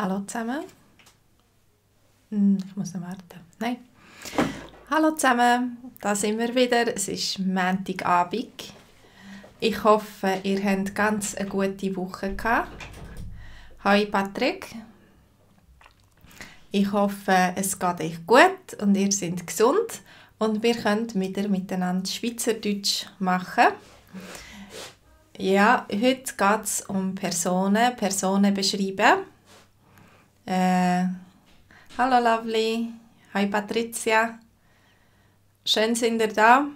Hallo zusammen. Hm, ich muss noch warten. Nein. Hallo zusammen, da sind wir wieder. Es ist Montagabend. Ich hoffe, ihr habt ganz eine gute Woche gehabt. Hi Patrick. Ich hoffe, es geht euch gut und ihr seid gesund und wir können wieder miteinander Schweizerdeutsch machen. Ja, heute geht es um Personen, Personen beschreiben. Äh, hallo Lovely, hi Patricia, schön sind ihr da.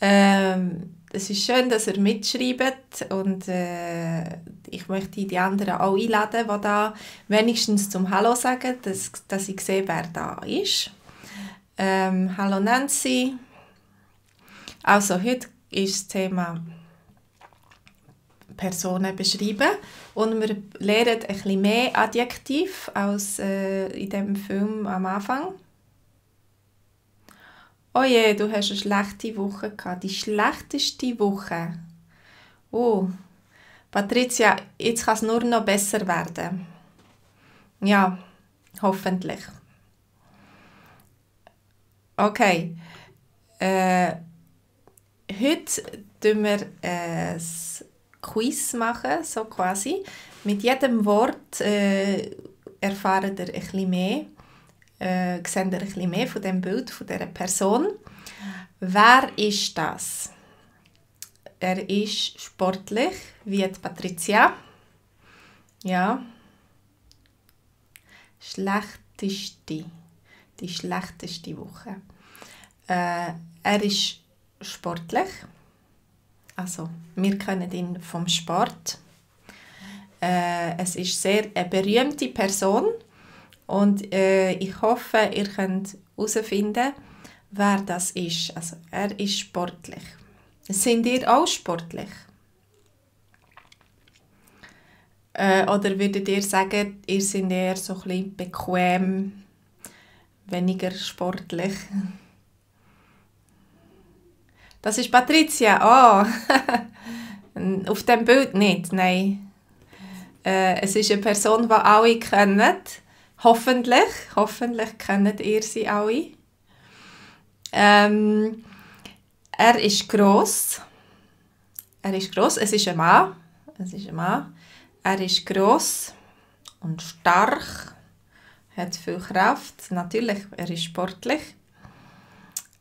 Ähm, es ist schön, dass ihr mitschreibt und äh, ich möchte die anderen auch einladen, die da wenigstens zum Hallo sagen, dass, dass ich sehe, wer da ist. Ähm, hallo Nancy. Also heute ist das Thema Personen beschreiben. Und wir lernen ein bisschen mehr Adjektiv als äh, in dem Film am Anfang. Oh je, du hast eine schlechte Woche gehabt. Die schlechteste Woche. Oh, Patricia, jetzt kann es nur noch besser werden. Ja, hoffentlich. Okay. Äh, heute tun wir ein äh, Quiz machen, so quasi. Mit jedem Wort äh, erfahrt ihr ein mehr, äh, seht ihr ein mehr von dem Bild, von dieser Person. Wer ist das? Er ist sportlich, wie Patricia. Ja. Schlechteste. Die schlechteste Woche. Äh, er ist sportlich. Also, wir kennen ihn vom Sport. Äh, es ist sehr eine berühmte Person und äh, ich hoffe, ihr könnt herausfinden, wer das ist. Also, er ist sportlich. Sind ihr auch sportlich? Äh, oder würdet ihr sagen, ihr seid eher so ein bisschen bequem, weniger sportlich? Das ist Patricia. Oh, auf dem Bild nicht, nein. Äh, es ist eine Person, die alle kennen. Hoffentlich, hoffentlich kennt ihr sie alle. Ähm, er ist gross. Er ist groß. Es ist ein Mann. Es ist ein Mann. Er ist gross und stark. Hat viel Kraft. Natürlich, er ist sportlich.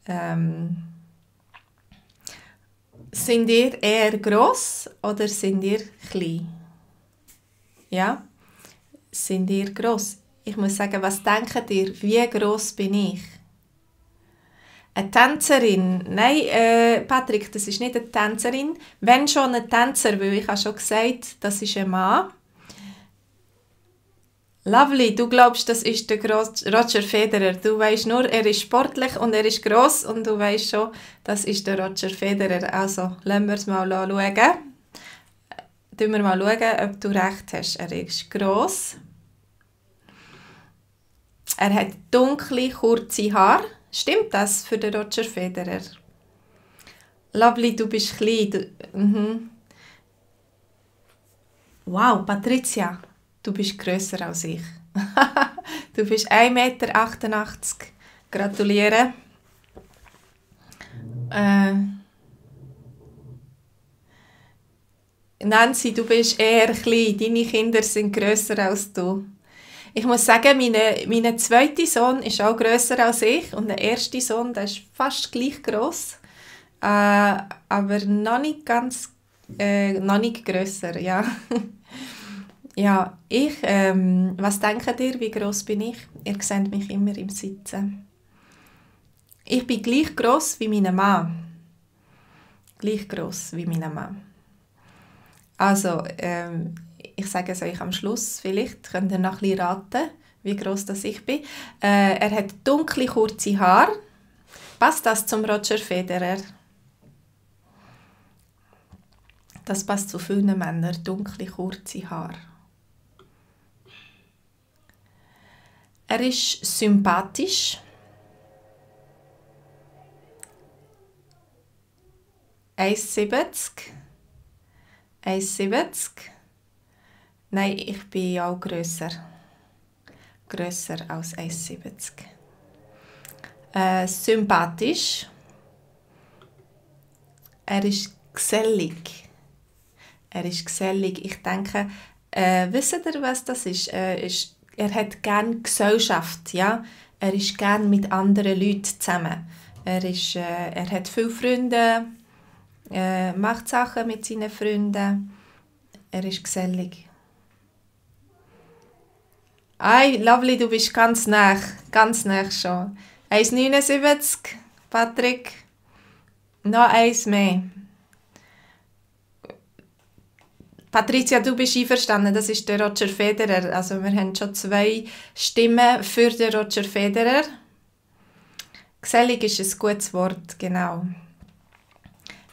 Ähm, sind ihr eher gross oder sind ihr klein? Ja? Sind ihr gross? Ich muss sagen, was denkt ihr? Wie gross bin ich? Eine Tänzerin? Nein, äh, Patrick, das ist nicht eine Tänzerin. Wenn schon eine Tänzer, weil ich habe schon gesagt, das ist ein Mann. Lovely, du glaubst, das ist der Gross Roger Federer. Du weißt nur, er ist sportlich und er ist groß und du weißt schon, das ist der Roger Federer. Also, lassen wir es mal schauen. Schauen äh, wir mal ob du recht hast. Er ist gross. Er hat dunkle, kurze Haare. Stimmt das für den Roger Federer? Lovely, du bist klein. Du, mm -hmm. Wow, Patricia du bist grösser als ich. du bist 1,88 Meter. Gratuliere. Äh, Nancy, du bist eher klein. Deine Kinder sind grösser als du. Ich muss sagen, mein zweiter Sohn ist auch grösser als ich und der erste Sohn, der ist fast gleich groß, äh, aber noch nicht ganz, äh, noch nicht grösser, ja. Ja, ich, ähm, was denkt ihr, wie gross bin ich? Ihr seht mich immer im Sitzen. Ich bin gleich gross wie mein Mann. Gleich gross wie mein Mann. Also, ähm, ich sage es euch am Schluss, vielleicht könnt ihr noch ein raten, wie gross das ich bin. Äh, er hat dunkle, kurze Haare. Passt das zum Roger Federer? Das passt zu vielen Männern, dunkle, kurze Haare. Er ist sympathisch. Einsiebzig. 1,70. Nein, ich bin auch grösser. Grösser als 1,70. Äh, sympathisch. Er ist gesellig. Er ist gesellig. Ich denke, äh, wisst ihr, was das ist? Äh, ist er hat gerne Gesellschaft, ja. Er ist gerne mit anderen Leuten zusammen. Er, ist, äh, er hat viele Freunde, äh, macht Sachen mit seinen Freunden. Er ist gesellig. Ei, Lovely, du bist ganz nah, ganz nah schon. 1,79, Patrick. Noch eins mehr. Patricia, du bist einverstanden, das ist der Roger Federer. Also wir haben schon zwei Stimmen für den Roger Federer. Gesellig ist ein gutes Wort, genau.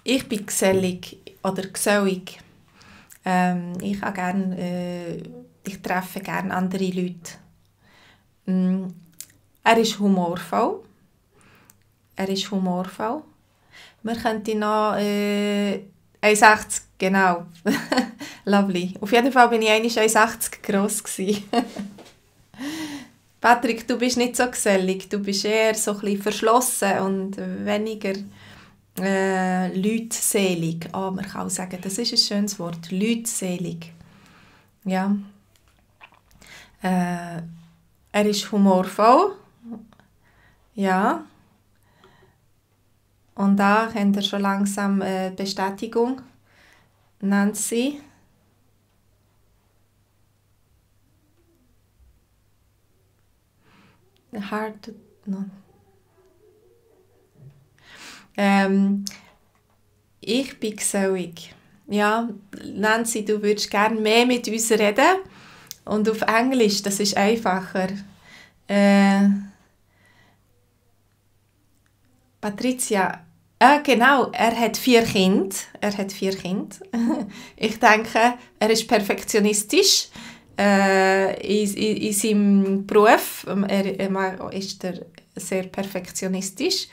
Ich bin gesellig oder gesellig. Ähm, ich, habe gern, äh, ich treffe gerne andere Leute. Mm. Er ist humorvoll. Er ist humorvoll. Wir könnten noch äh, 1,80, genau. Lovely. Auf jeden Fall bin ich einmal 1,80 groß Patrick, du bist nicht so gesellig. Du bist eher so ein verschlossen und weniger äh, leutselig. oh, man kann auch sagen, das ist ein schönes Wort. Leutselig. Ja. Äh, er ist humorvoll. Ja. Und da hat er schon langsam äh, Bestätigung. Nancy. hard no. Ähm, ich bin gesellig. Ja, Nancy, du würdest gerne mehr mit uns reden. Und auf Englisch, das ist einfacher. Äh, Patricia, äh, genau, er hat vier Kinder. Er hat vier Kinder. ich denke, er ist perfektionistisch äh, in, in, in, seinem Beruf. Ähm, er, er ist er sehr perfektionistisch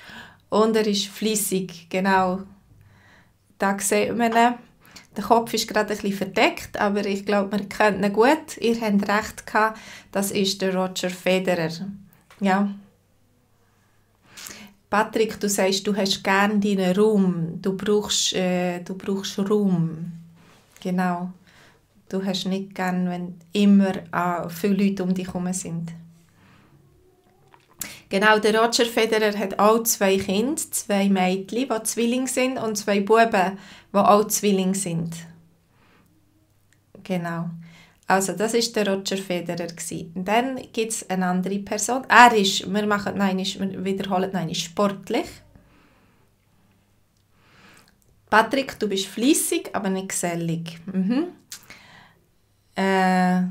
und er ist fließig, genau. Da sieht man ihn. Der Kopf ist gerade etwas verdeckt, aber ich glaube, man kennt ihn gut. Ihr habt recht gehabt, das ist der Roger Federer. Ja. Patrick, du sagst, du hast gerne deinen Raum. Du brauchst, äh, du brauchst Raum. Genau. Du hast nicht gern, wenn immer ah, viele Leute um dich herum sind. Genau, der Roger Federer hat auch zwei Kinder, zwei Mädchen, die Zwillinge sind, und zwei Buben, die auch Zwillinge sind. Genau. Also, das ist der Roger Federer. Gewesen. Dann gibt es eine andere Person. Er ist, wir, machen, nein, wir wiederholen, nein, ist sportlich. Patrick, du bist fließig, aber nicht gesellig. Mhm. Äh,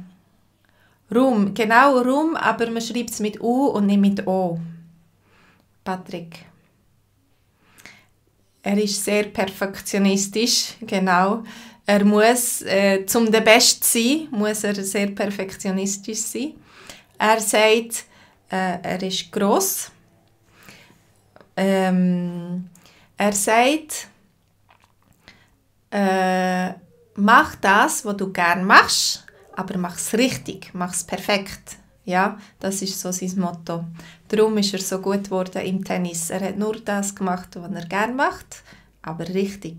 Rum, genau Rum, aber man schreibt es mit U und nicht mit O. Patrick. Er ist sehr perfektionistisch, genau. Er muss, äh, zum der Best sein, muss er sehr perfektionistisch sein. Er sagt, äh, er ist groß. Ähm, er sagt, äh, mach das, was du gern machst, aber mach es richtig, mach es perfekt. Ja, das ist so sein Motto. Darum ist er so gut geworden im Tennis. Er hat nur das gemacht, was er gern macht, aber richtig.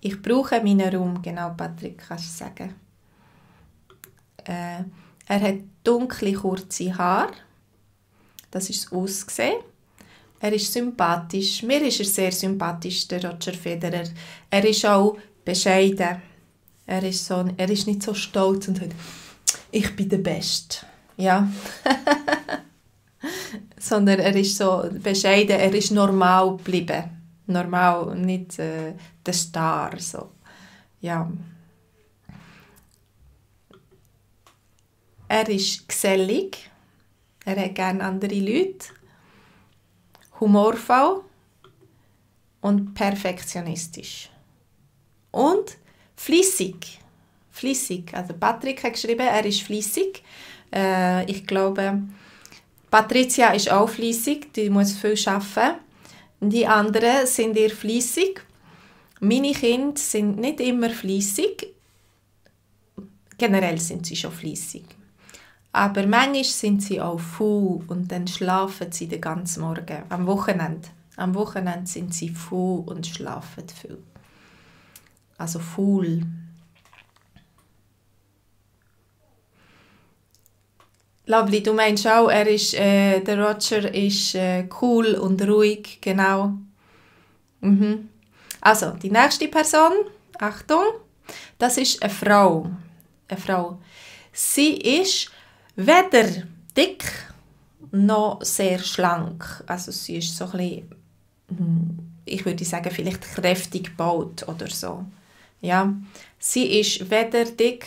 Ich brauche meinen Raum, genau, Patrick, kannst du sagen. Äh, er hat dunkle, kurze Haare. Das ist das Aussehen. Er ist sympathisch. Mir ist er sehr sympathisch, der Roger Federer. Er ist auch bescheiden. Er ist, so, er ist nicht so stolz und sagt, ich bin der Beste. Ja. Sondern er ist so bescheiden, er ist normal geblieben. Normal, nicht äh, der Star. So. Ja. Er ist gesellig. Er hat gerne andere Leute. Humorvoll und perfektionistisch. Und fließig. Fließig. Also Patrick hat geschrieben, er ist fließig. Äh, ich glaube, Patricia ist auch fließig, die muss viel arbeiten. Die anderen sind eher fließig. Meine Kinder sind nicht immer fließig. Generell sind sie schon fließig. Aber manchmal sind sie auch faul und dann schlafen sie den ganzen Morgen. Am Wochenende. Am Wochenende sind sie faul und schlafen viel also faul. Lovely, du meinst auch, er ist, äh, der Roger ist äh, cool und ruhig, genau. Mhm. Also, die nächste Person, Achtung, das ist eine Frau. Eine Frau. Sie ist weder dick noch sehr schlank. Also sie ist so ein bisschen, hm, ich würde sagen, vielleicht kräftig gebaut oder so. Ja. Sie ist weder dick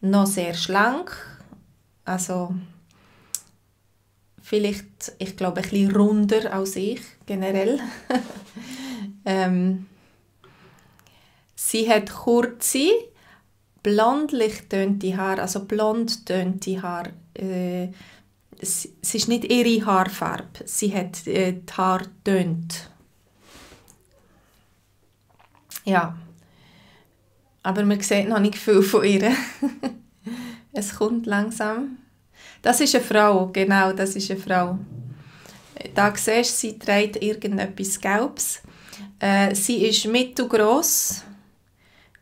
noch sehr schlank. Also vielleicht, ich glaube, ein bisschen runder als ich generell. ähm, sie hat kurze, blondlich tönte Haar, also blond tönte Haar. Äh, es, ist nicht ihre Haarfarbe, sie hat äh, die Haar tönt. Ja aber man sieht noch nicht viel von ihr. es kommt langsam. Das ist eine Frau, genau, das ist eine Frau. Da siehst du, sie trägt irgendetwas Gelbes. Äh, sie ist mittelgroß,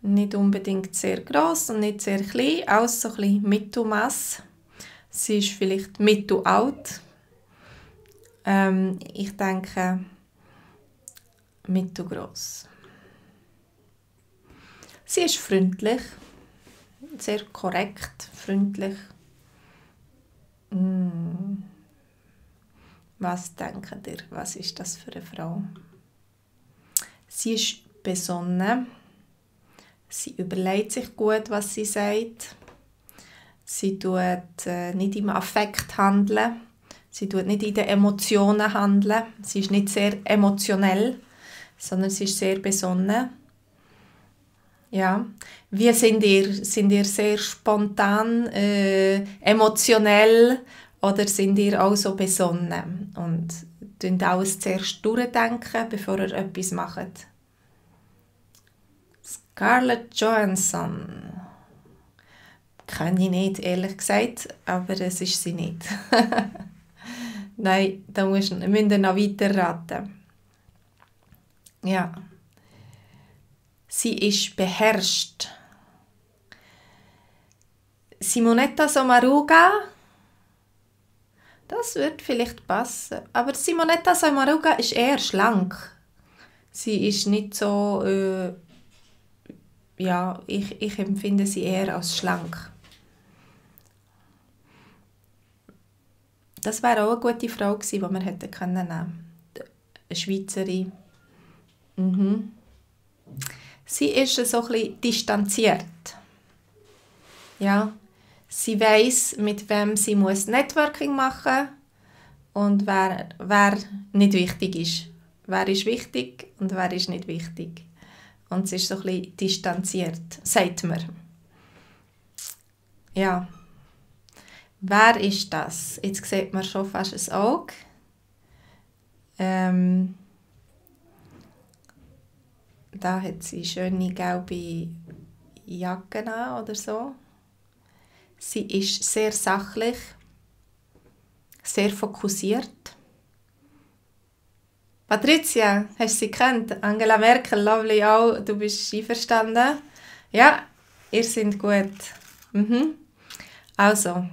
nicht unbedingt sehr groß und nicht sehr klein, auch so ein bisschen mittelmass. Sie ist vielleicht mittelalt. Ähm, ich denke, mittelgroß. Sie ist freundlich, sehr korrekt, freundlich. Mm. Was denken ihr, was ist das für eine Frau? Sie ist besonnen. Sie überlegt sich gut, was sie sagt. Sie tut äh, nicht im Affekt handeln. Sie tut nicht in den Emotionen handeln. Sie ist nicht sehr emotionell, sondern sie ist sehr besonnen ja, wir sind ihr, sind ihr sehr spontan, äh, emotionell oder sind ihr auch so besonnen und tun alles zuerst durchdenken, bevor ihr etwas macht. Scarlett Johansson. Kenne ich nicht, ehrlich gesagt, aber es ist sie nicht. Nein, da müsst ihr noch weiter raten. Ja. Sie ist beherrscht. Simonetta Sommaruga. Das wird vielleicht passen. Aber Simonetta Sommaruga ist eher schlank. Sie ist nicht so. Äh, ja, ich, ich empfinde sie eher als schlank. Das wäre auch eine gute Frau gewesen, die man hätten können Eine Schweizerin. Mhm sie ist so ein bisschen distanziert. Ja, sie weiß, mit wem sie muss Networking machen und wer, wer nicht wichtig ist. Wer ist wichtig und wer ist nicht wichtig. Und sie ist so ein bisschen distanziert, sagt man. Ja. Wer ist das? Jetzt sieht man schon fast ein Auge. Ähm, da hat sie schöne gelbe Jacken an oder so. Sie ist sehr sachlich, sehr fokussiert. Patricia, hast du sie kennt? Angela Merkel, lovely auch, du bist einverstanden? Ja, ihr seid gut. Mhm. Also,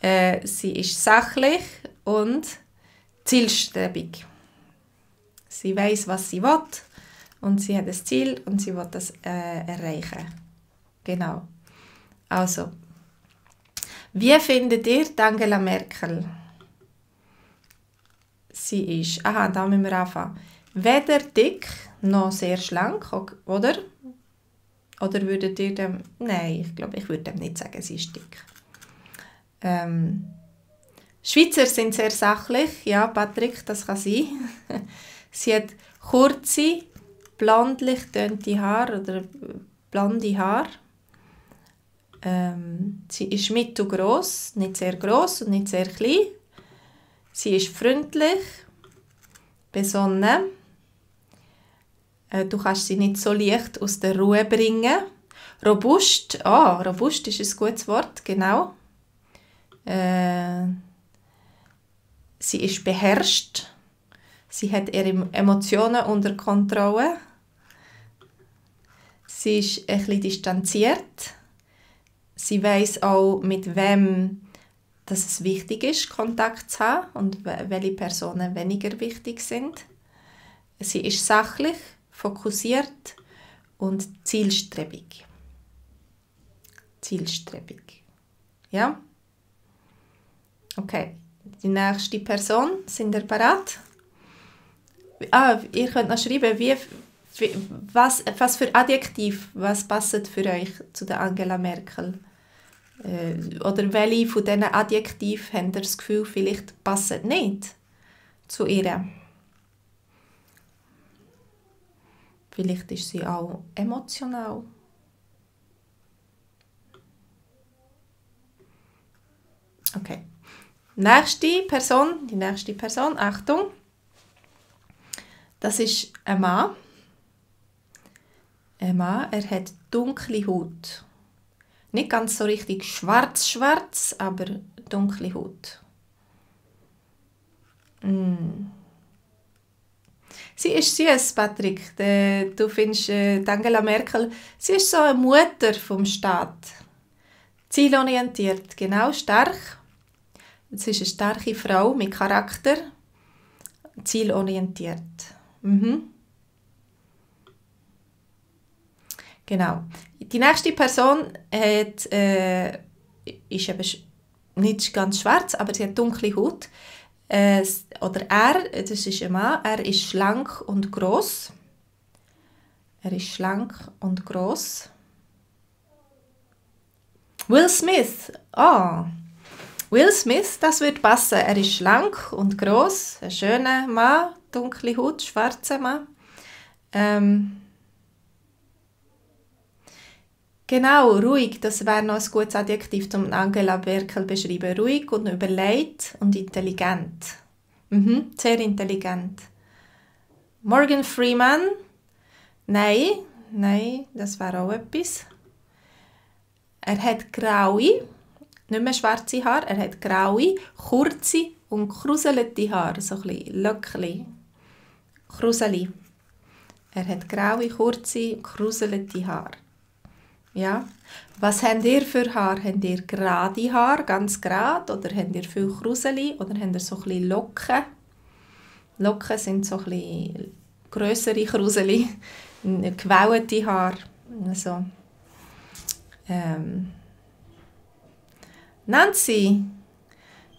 äh, sie ist sachlich und zielstrebig. Sie weiß, was sie will und sie hat das Ziel und sie will das äh, erreichen. Genau. Also, wie findet ihr Angela Merkel? Sie ist, aha, da müssen wir anfangen. Weder dick noch sehr schlank, oder? Oder würdet ihr dem, nein, ich glaube, ich würde dem nicht sagen, sie ist dick. Ähm, Schweizer sind sehr sachlich, ja, Patrick, das kann sein. sie hat kurze, blondlich tönte Haar oder blonde Haar. Ähm, sie ist mittelgroß, nicht sehr groß und nicht sehr klein. Sie ist freundlich, besonnen. Äh, du kannst sie nicht so leicht aus der Ruhe bringen. Robust, ah, oh, robust ist ein gutes Wort, genau. Äh, sie ist beherrscht. Sie hat ihre Emotionen unter Kontrolle. Sie ist etwas distanziert. Sie weiß auch, mit wem dass es wichtig ist, Kontakt zu haben und welche Personen weniger wichtig sind. Sie ist sachlich, fokussiert und zielstrebig. Zielstrebig. Ja? Okay. Die nächste Person, sind ihr bereit? Ah, ihr könnt noch schreiben, wie, was, was für Adjektiv, was passt für euch zu der Angela Merkel? Äh, oder welche von diesen Adjektiven haben ihr das Gefühl, vielleicht passen nicht zu ihr? Vielleicht ist sie auch emotional. Okay. Nächste Person, die nächste Person, Achtung. Das ist ein Mann ein Mann, er hat dunkle Haut. Nicht ganz so richtig schwarz-schwarz, aber dunkle Haut. Mm. Sie ist süß, Patrick. Äh, du findest äh, Angela Merkel, sie ist so eine Mutter vom Staat. Zielorientiert, genau, stark. Sie ist eine starke Frau mit Charakter. Zielorientiert. Mhm. Genau. Die nächste Person hat, äh, ist eben nicht ganz schwarz, aber sie hat dunkle Haut. Äh, oder er, das ist ein Mann, er ist schlank und gross. Er ist schlank und groß. Will Smith. Oh. Will Smith, das wird passen. Er ist schlank und gross. ein schöner Mann, dunkle Haut, schwarzer Mann. Ähm, Genau, ruhig, das wäre noch ein gutes Adjektiv, um Angela Merkel beschreiben. Ruhig und überlegt und intelligent. Mhm, sehr intelligent. Morgan Freeman? Nein, nein, das wäre auch etwas. Er hat graue, nicht mehr schwarze Haare, er hat graue, kurze und kruselte Haare, so ein bisschen Löckli, kruseli. Er hat graue, kurze, kruselte Haare. Ja. Was habt ihr für Haar? Habt ihr gerade Haar, ganz gerade? Oder habt ihr viel Kruseli? Oder habt ihr so ein bisschen Locken? Locken sind so ein bisschen grössere Kruseli, gewellte Haar. Also, ähm. Nancy,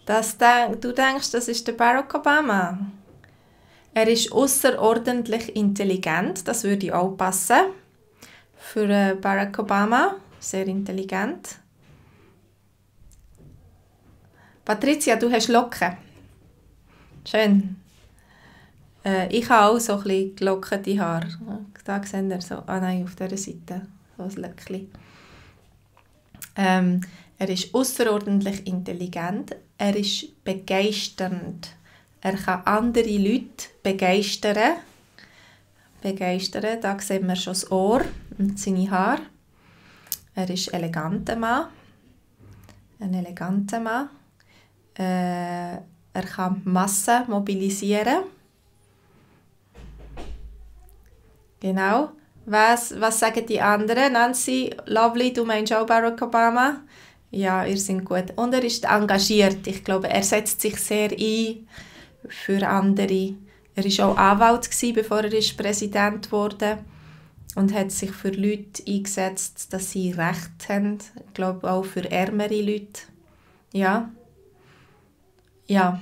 das de du denkst, das ist der Barack Obama. Er ist außerordentlich intelligent, das würde auch passen für äh, Barack Obama, sehr intelligent. Patricia, du hast Locken. Schön. Äh, ich habe auch so ein bisschen gelockerte Haare. Da seht ihr so, ah nein, auf dieser Seite, so ein Löckchen. Ähm, er ist außerordentlich intelligent, er ist begeisternd. Er kann andere Leute begeistern. Begeistern, da sehen wir schon das Ohr und seine Haare. Er ist eleganter Mann. Ein eleganter Mann. Äh, er kann Massen mobilisieren. Genau. Was, was sagen die anderen? Nancy, lovely, du meinst auch Barack Obama? Ja, ihr seid gut. Und er ist engagiert. Ich glaube, er setzt sich sehr ein für andere. Er war auch Anwalt, gewesen, bevor er ist Präsident wurde und hat sich für Leute eingesetzt, dass sie Recht haben. Ich glaube auch für ärmere Leute. Ja. Ja.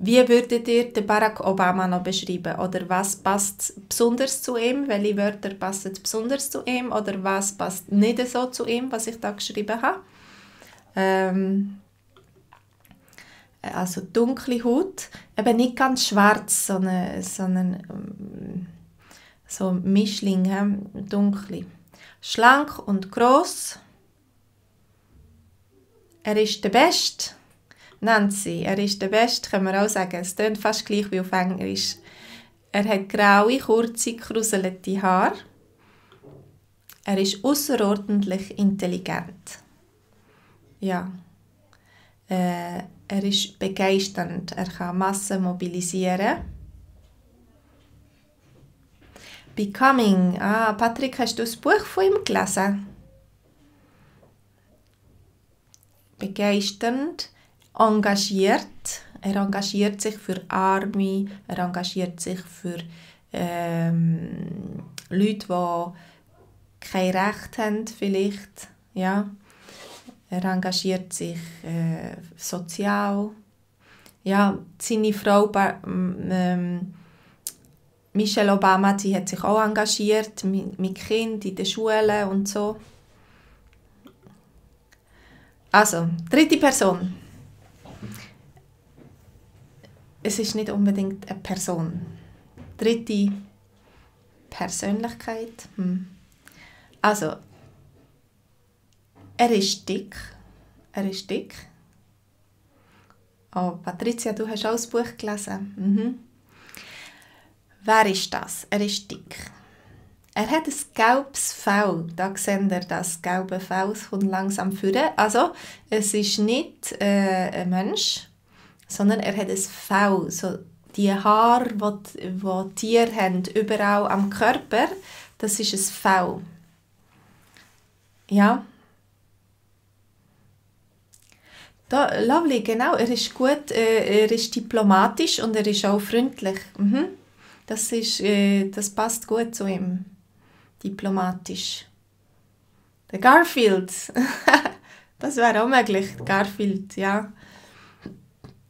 Wie würdet ihr den Barack Obama noch beschreiben? Oder was passt besonders zu ihm? Welche Wörter passen besonders zu ihm? Oder was passt nicht so zu ihm, was ich da geschrieben habe? Ähm, also dunkle Haut, eben nicht ganz schwarz, sondern, sondern ähm, so Mischling, dunkle. Schlank und groß. Er ist der Beste. Nancy, er ist der Best, können wir auch sagen. Es klingt fast gleich wie auf Englisch. Er hat graue, kurze, kruselte Haare. Er ist außerordentlich intelligent. Ja. Äh, er ist begeisternd. Er kann Massen mobilisieren. Becoming. Ah, Patrick, hast du das Buch von ihm gelesen? Begeisternd, engagiert. Er engagiert sich für Arme, er engagiert sich für ähm, Leute, die kein Recht haben vielleicht. Ja. Er engagiert sich äh, sozial. Ja, seine Frau ähm, Michelle Obama, die hat sich auch engagiert mit, mit Kind in der Schule und so. Also, dritte Person. Es ist nicht unbedingt eine Person. Dritte Persönlichkeit. Hm. Also, er ist dick. Er ist dick. Oh, Patricia, du hast auch das Buch gelesen. Mhm. Wer ist das? Er ist dick. Er hat ein gelbes Fell. Da seht ihr das gelbe Fell, Es kommt langsam führen. Also, es ist nicht äh, ein Mensch, sondern er hat ein Fell. So, die Haare, die, die Tiere haben, überall am Körper, das ist ein Fell. Ja. Da, lovely, genau. Er ist gut, äh, er ist diplomatisch und er ist auch freundlich. Mhm. Das, ist, äh, das passt gut zu ihm, diplomatisch. Der Garfield, das wäre auch möglich, Garfield, ja.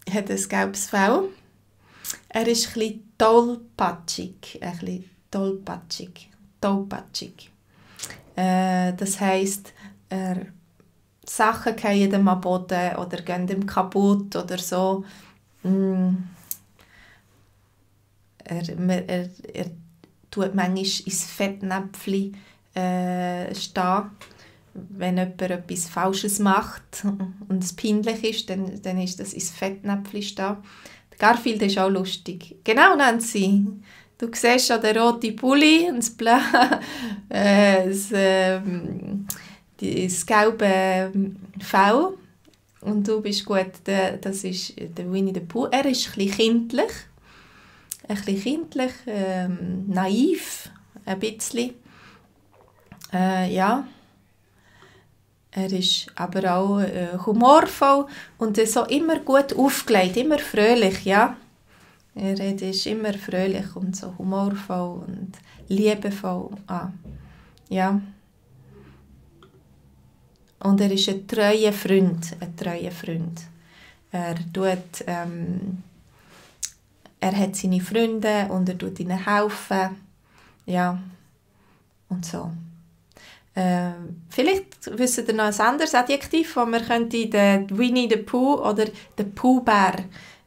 Er hat ein gelbes Fell. Er ist ein tollpatschig, ein bisschen tollpatschig, tollpatschig. Äh, das heisst, er Sachen gehen dem am Boden oder gehen ihm kaputt oder so. Mm er, er, er, er tut manchmal ins Fettnäpfchen äh, stehen. Wenn jemand etwas Falsches macht und es peinlich ist, dann, dann ist das ins Fettnäpfchen stehen. Garfield ist auch lustig. Genau, Nancy. Du siehst schon den roten Pulli und das, Bla äh, das, äh, das gelbe V. Ähm, und du bist gut, der, das ist der Winnie the Pooh. Er ist ein bisschen kindlich ein bisschen kindlich, ähm, naiv, ein bisschen. Äh, ja. Er ist aber auch äh, humorvoll und so immer gut aufgelegt, immer fröhlich, ja. Er ist immer fröhlich und so humorvoll und liebevoll. Ah, ja. Und er ist ein treuer Freund, ein treuer Freund. Er tut ähm, er hat seine Freunde und er tut ihnen helfen. Ja, und so. Äh, vielleicht wissen ihr noch ein anderes Adjektiv, das man könnte den Winnie the Pooh oder den Pooh-Bär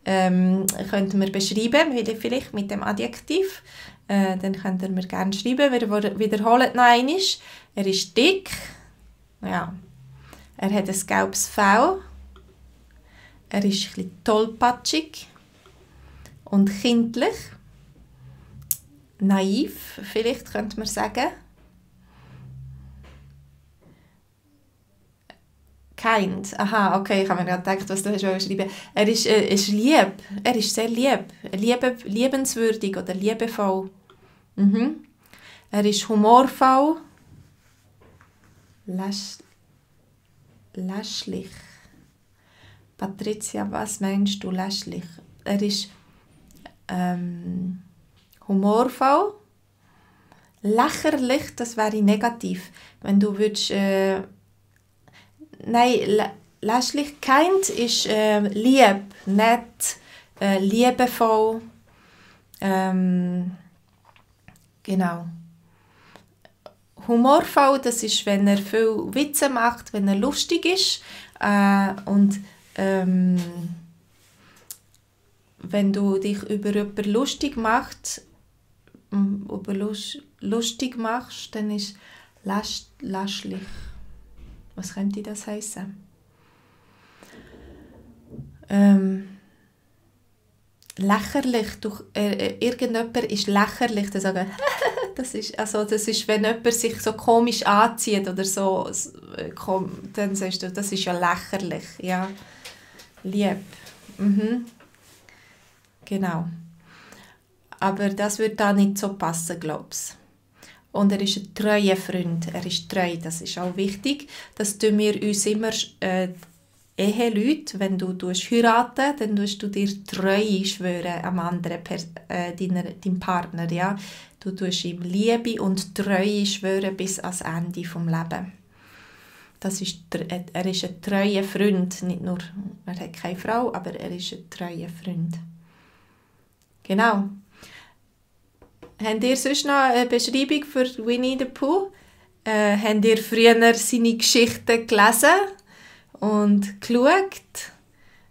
ähm, könnte man beschreiben, vielleicht mit dem Adjektiv. Äh, dann könnt ihr mir gerne schreiben. Wir wiederholen noch einmal. Er ist dick. Ja. Er hat ein gelbes Fell. Er ist ein bisschen tollpatschig und kindlich, naiv, vielleicht könnte man sagen. Kind. Aha, okay, ich habe mir gerade gedacht, was du hast schreiben Er ist, äh, ist lieb. Er ist sehr lieb. Liebe, liebenswürdig oder liebevoll. Mhm. Er ist humorvoll. Läsch, läschlich. Patricia, was meinst du läschlich? Er ist ähm, humorvoll. Lächerlich, das wäre negativ. Wenn du würdest... Äh, nein, lä Lächerlichkeit ist äh, lieb, nett, äh, liebevoll. Ähm, genau. Humorvoll, das ist, wenn er viel Witze macht, wenn er lustig ist. Äh, und... Ähm, wenn du dich über jemanden lustig machst, über lustig machst, dann ist last, lastlich. Was könnte das heißen? Ähm, lächerlich. Durch, äh, äh irgendjemand ist lächerlich. Dann sagen, das, ist, also, das ist, wenn jemand sich so komisch anzieht oder so, äh, dann sagst du, das ist ja lächerlich. Ja. Lieb. Mhm. Genau. Aber das würde da nicht so passen, glaubst und er ist ein treuer Freund. Er ist treu, das ist auch wichtig. Das tun wir uns immer äh, Eheleute, wenn du, du heiraten, dann tust du dir Treue schwören am anderen per, äh, deiner, deinem Partner, ja. Du tust ihm Liebe und Treue schwören bis ans Ende vom Leben. Das ist, er ist ein treuer Freund, nicht nur, er hat keine Frau, aber er ist ein treuer Freund. Genau. Habt ihr sonst noch eine Beschreibung für Winnie the Pooh? Äh, habt ihr früher seine Geschichten gelesen und geschaut?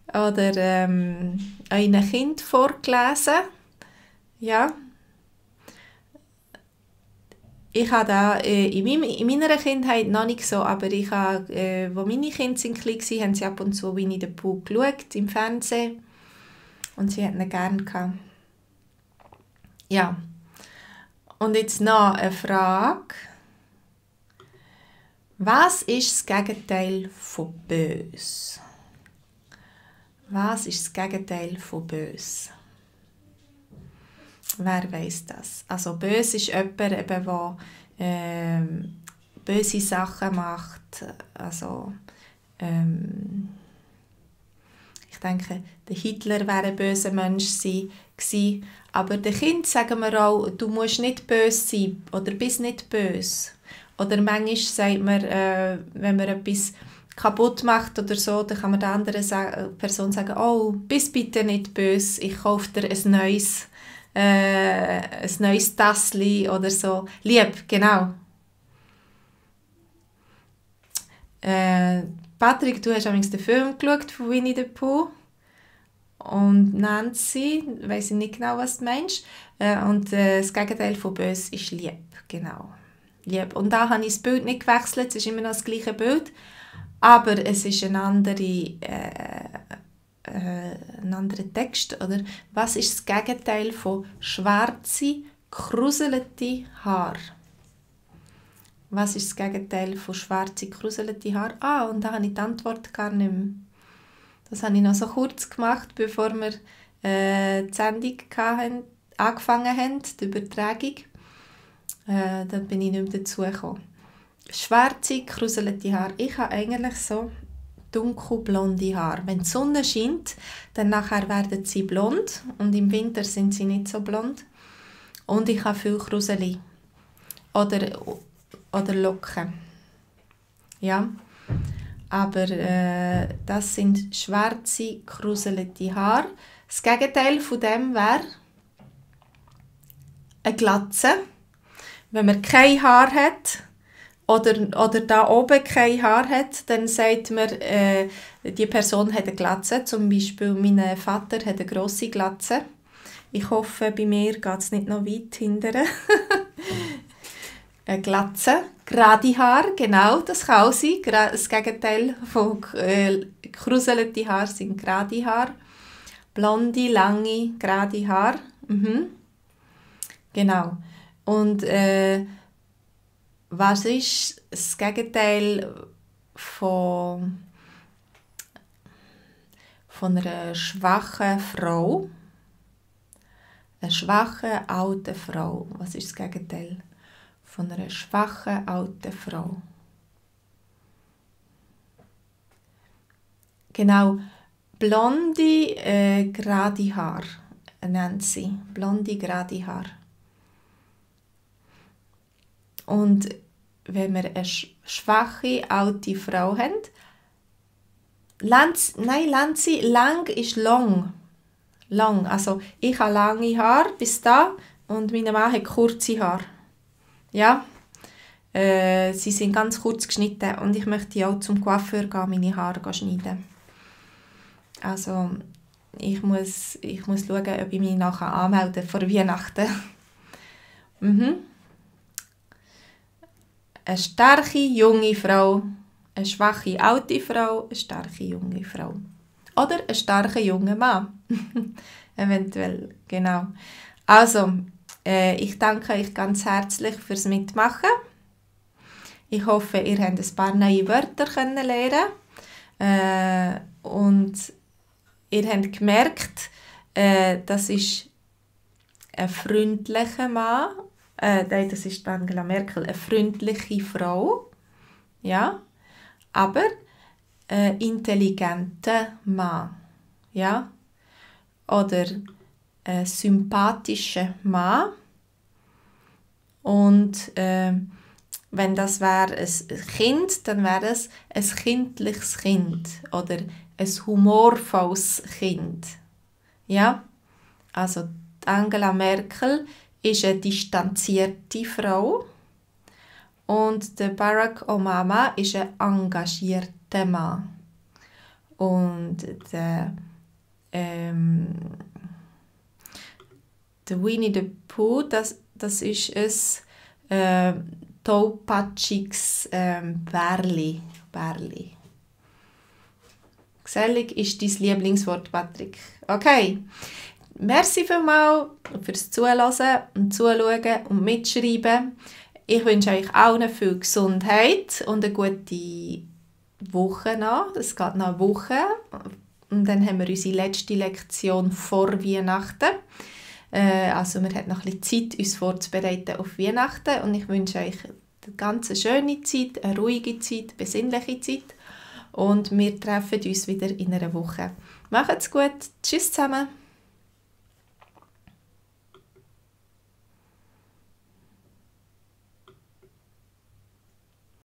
Oder ähm, euren Kind vorgelesen? Ja. Ich habe da äh, in, meinem, in meiner Kindheit noch nicht so, aber ich habe, äh, wo meine Kinder sind klein waren, haben sie ab und zu Winnie the Pooh geschaut im Fernsehen und sie hatten ihn gerne. Gehabt. Ja. Und jetzt noch eine Frage. Was ist das Gegenteil von bös? Was ist das Gegenteil von bös? Wer weiß das? Also bös ist jemand, der ähm, böse Sachen macht. Also ähm, ich denke, der Hitler wäre ein böser Mensch sein gewesen. Aber den Kind sagen wir auch, du musst nicht böse sein oder bist nicht böse. Oder manchmal sagt man, äh, wenn man etwas kaputt macht oder so, dann kann man der anderen sa Person sagen, oh, bist bitte nicht böse, ich kaufe dir ein neues, äh, ein neues Tassli oder so. Lieb, genau. Äh, Patrick, du hast übrigens den Film geschaut von Winnie the Pooh und Nancy, weiß ich nicht genau, was du meinst. Äh, und äh, das Gegenteil von Bös ist lieb, genau. Lieb. Und da habe ich das Bild nicht gewechselt, es ist immer noch das gleiche Bild, aber es ist ein anderer, äh, äh, ein anderer Text. Oder? Was ist das Gegenteil von schwarze, kruselte Haar? Was ist das Gegenteil von schwarze, kruselte Haar? Ah, und da habe ich die Antwort gar nicht mehr. Das habe ich noch so kurz gemacht, bevor wir äh, die Sendung hatten, angefangen haben, die Übertragung. Äh, dann bin ich nicht mehr dazugekommen. Schwarze, kruselte Haare. Ich habe eigentlich so dunkelblonde Haare. Wenn die Sonne scheint, dann nachher werden sie blond und im Winter sind sie nicht so blond. Und ich habe viel Kruseli oder, oder Locken. Ja, aber äh, das sind schwarze, kruselte Haare. Das Gegenteil von dem wäre eine Glatze. Wenn man kein Haar hat oder, oder da oben kein Haar hat, dann sagt man, äh, die Person hat eine Glatze. Zum Beispiel mein Vater hat eine grosse Glatze. Ich hoffe, bei mir geht es nicht noch weit hindern. äh, Glatze, gerade Haar, genau, das kann auch sein. Das Gegenteil von äh, kruselten Haar sind gerade Haar. Blonde, lange, gerade Haar. Mhm. Genau. Und äh, was ist das Gegenteil von, von einer schwachen Frau? Eine schwache, alte Frau. Was ist das Gegenteil? von einer schwachen alten Frau. Genau, blonde, äh, gerade Haar nennt sie. Blonde, gerade Haar. Und wenn wir eine schwache, alte Frau haben, Lanz, nein, Lanzi, lang ist long. Lang, also ich habe lange Haar bis da und meine Mann hat kurze Haar ja, äh, sie sind ganz kurz geschnitten und ich möchte auch zum Coiffeur gehen, meine Haare schneiden. Also ich muss, ich muss schauen, ob ich mich nachher anmelde vor Weihnachten. mhm. Eine starke junge Frau, eine schwache alte Frau, eine starke junge Frau. Oder ein starker junger Mann. Eventuell, genau. Also, äh, ich danke euch ganz herzlich fürs Mitmachen. Ich hoffe, ihr habt ein paar neue Wörter können lernen äh, und ihr habt gemerkt, äh, das ist ein freundlicher Mann, äh, nein, das ist Angela Merkel, eine freundliche Frau, ja, aber äh, intelligenter Mann, ja, oder äh, sympathische Ma. Und äh, wenn das wäre ein Kind, dann wäre es ein kindliches Kind oder ein humorvolles Kind. Ja, also Angela Merkel ist eine distanzierte Frau und der Barack Obama ist ein engagierter Mann. Und der ähm, der Winnie the Pooh, das, das ist ein äh, tollpatschiges äh, Bärli. Bärli. Gesellig ist dein Lieblingswort, Patrick. Okay. Merci vielmals fürs Zuhören und Zuschauen und Mitschreiben. Ich wünsche euch allen viel Gesundheit und eine gute Woche noch. Es geht noch eine Woche. Und dann haben wir unsere letzte Lektion vor Weihnachten. Äh, also wir haben noch ein bisschen Zeit, uns vorzubereiten auf Weihnachten und ich wünsche euch eine ganz schöne Zeit, eine ruhige Zeit, eine besinnliche Zeit und wir treffen uns wieder in einer Woche. Macht's gut, tschüss zusammen!